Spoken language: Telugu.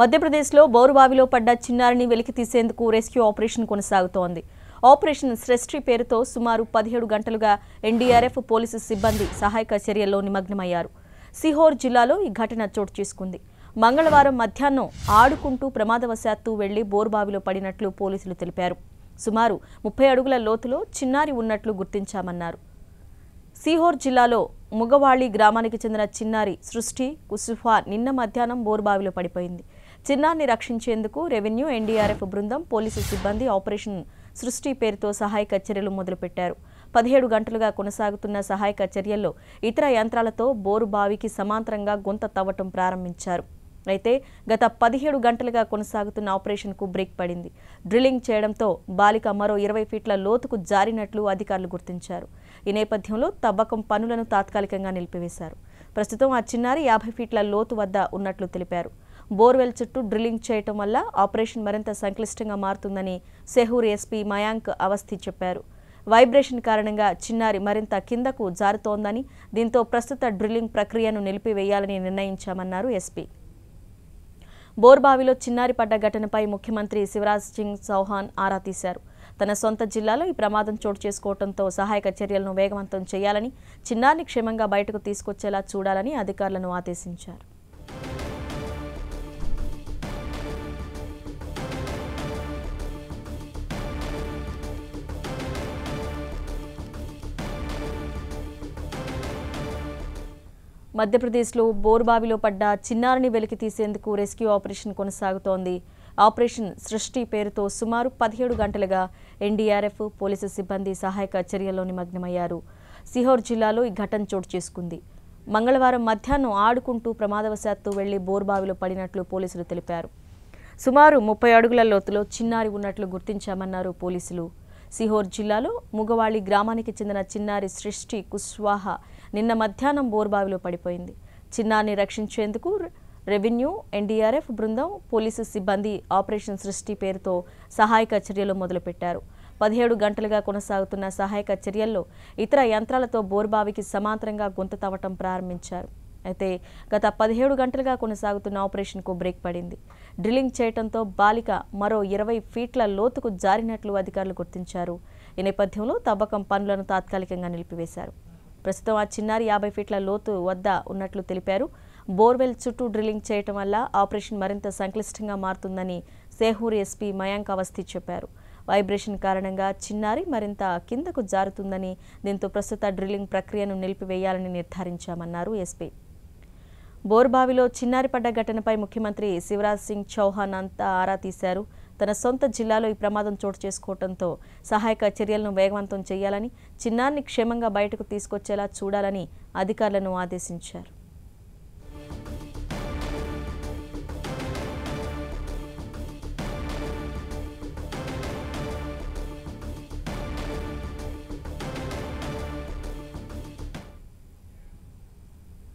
మధ్యప్రదేశ్లో బోరుబావిలో పడ్డ చిన్నారిని వెలికి తీసేందుకు రెస్క్యూ ఆపరేషన్ కొనసాగుతోంది ఆపరేషన్ సృష్టి పేరుతో సుమారు పదిహేడు గంటలుగా ఎన్డీఆర్ఎఫ్ పోలీసు సిబ్బంది సహాయక చర్యల్లో నిమగ్నమయ్యారు సిహోర్ జిల్లాలో ఈ ఘటన చోటు చేసుకుంది మంగళవారం మధ్యాహ్నం ఆడుకుంటూ ప్రమాదవశాత్తు వెళ్లి బోరుబావిలో పడినట్లు పోలీసులు తెలిపారు సుమారు ముప్పై అడుగుల లోతులో చిన్నారి ఉన్నట్లు గుర్తించామన్నారు సిహోర్ జిల్లాలో ముగవాళి గ్రామానికి చెందిన చిన్నారి సృష్టి కుసుఫా నిన్న మధ్యాహ్నం బోర్బావిలో పడిపోయింది చిన్నారిని రక్షించేందుకు రెవెన్యూ ఎన్డీఆర్ఎఫ్ బృందం పోలీసు సిబ్బంది ఆపరేషన్ సృష్టి పేరుతో సహాయక చర్యలు మొదలుపెట్టారు పదిహేడు గంటలుగా కొనసాగుతున్న సహాయక చర్యల్లో ఇతర యంత్రాలతో బోరు బావికి సమాంతరంగా గుంత తవ్వటం ప్రారంభించారు అయితే గత పదిహేడు గంటలుగా కొనసాగుతున్న ఆపరేషన్కు బ్రేక్ పడింది డ్రిల్లింగ్ చేయడంతో బాలిక మరో ఇరవై ఫీట్ల లోతుకు జారినట్లు అధికారులు గుర్తించారు ఈ నేపథ్యంలో తవ్వకం పనులను తాత్కాలికంగా నిలిపివేశారు ప్రస్తుతం ఆ చిన్నారి యాభై ఫీట్ల లోతు వద్ద ఉన్నట్లు తెలిపారు బోర్వెల్ చుట్టూ డ్రిల్లింగ్ చేయటం వల్ల ఆపరేషన్ మరింత సంక్లిష్టంగా మారుతుందని సెహూర్ ఎస్పీ మయాంక్ అవస్థి చెప్పారు వైబ్రేషన్ కారణంగా చిన్నారి మరింత కిందకు జారుతోందని దీంతో ప్రస్తుత డ్రిల్లింగ్ ప్రక్రియను నిలిపివేయాలని నిర్ణయించామన్నారు ఎస్పీ బోర్బావిలో చిన్నారి పడ్డ ఘటనపై ముఖ్యమంత్రి శివరాజ్ సింగ్ చౌహాన్ ఆరా తీశారు తన సొంత జిల్లాలో ఈ ప్రమాదం చోటు చేసుకోవడంతో సహాయక చర్యలను వేగవంతం చేయాలని చిన్నారిని క్షేమంగా బయటకు తీసుకొచ్చేలా చూడాలని అధికారులను ఆదేశించారు మధ్యప్రదేశ్లో బోర్బావిలో పడ్డ చిన్నారిని వెలికి తీసేందుకు రెస్క్యూ ఆపరేషన్ కొనసాగుతోంది ఆపరేషన్ సృష్టి పేరుతో సుమారు పదిహేడు గంటలుగా ఎన్డీఆర్ఎఫ్ పోలీసు సిబ్బంది సహాయక చర్యల్లో నిమగ్నమయ్యారు సిహోర్ జిల్లాలో ఈ ఘటన చోటు చేసుకుంది మంగళవారం మధ్యాహ్నం ఆడుకుంటూ ప్రమాదవశాత్తు వెళ్లి బోర్బావిలో పడినట్లు పోలీసులు తెలిపారు సుమారు ముప్పై అడుగుల లోతులో చిన్నారి ఉన్నట్లు గుర్తించామన్నారు పోలీసులు సిహోర్ జిల్లాలో ముగవాళి గ్రామానికి చెందిన చిన్నారి సృష్టి కుస్వాహ నిన్న మధ్యాహ్నం బోర్బావిలో పడిపోయింది చిన్నారిని రక్షించేందుకు రెవెన్యూ ఎన్డీఆర్ఎఫ్ బృందం పోలీసు సిబ్బంది ఆపరేషన్ సృష్టి పేరుతో సహాయక చర్యలు మొదలుపెట్టారు పదిహేడు గంటలుగా కొనసాగుతున్న సహాయక చర్యల్లో ఇతర యంత్రాలతో బోర్బావికి సమాంతరంగా గుంత తవ్వటం ప్రారంభించారు అయితే గత పదిహేడు గంటలుగా కొనసాగుతున్న ఆపరేషన్కు బ్రేక్ పడింది డ్రిల్లింగ్ చేయడంతో బాలిక మరో ఇరవై ఫీట్ల లోతుకు జారినట్లు అధికారులు గుర్తించారు ఈ నేపథ్యంలో తవ్వకం పనులను తాత్కాలికంగా నిలిపివేశారు ప్రస్తుతం ఆ చిన్నారి యాభై ఫీట్ల లోతు వద్ద ఉన్నట్లు తెలిపారు బోర్వెల్ చుట్టూ డ్రిల్లింగ్ చేయటం వల్ల ఆపరేషన్ మరింత సంక్లిష్టంగా మారుతుందని సేహూర్ ఎస్పీ మయాంక్ అవస్థి చెప్పారు వైబ్రేషన్ కారణంగా చిన్నారి మరింత కిందకు జారుతుందని దీంతో ప్రస్తుత డ్రిల్లింగ్ ప్రక్రియను నిలిపివేయాలని నిర్ధారించామన్నారు ఎస్పీ బోర్బావిలో చిన్నారిపడ్డ ఘటనపై ముఖ్యమంత్రి శివరాజ్ సింగ్ చౌహాన్ అంతా ఆరా తీశారు తన సొంత జిల్లాలో ఈ ప్రమాదం చోటు చేసుకోవడంతో సహాయక చర్యలను వేగవంతం చేయాలని చిన్నారిని క్షేమంగా బయటకు తీసుకొచ్చేలా చూడాలని అధికారులను ఆదేశించారు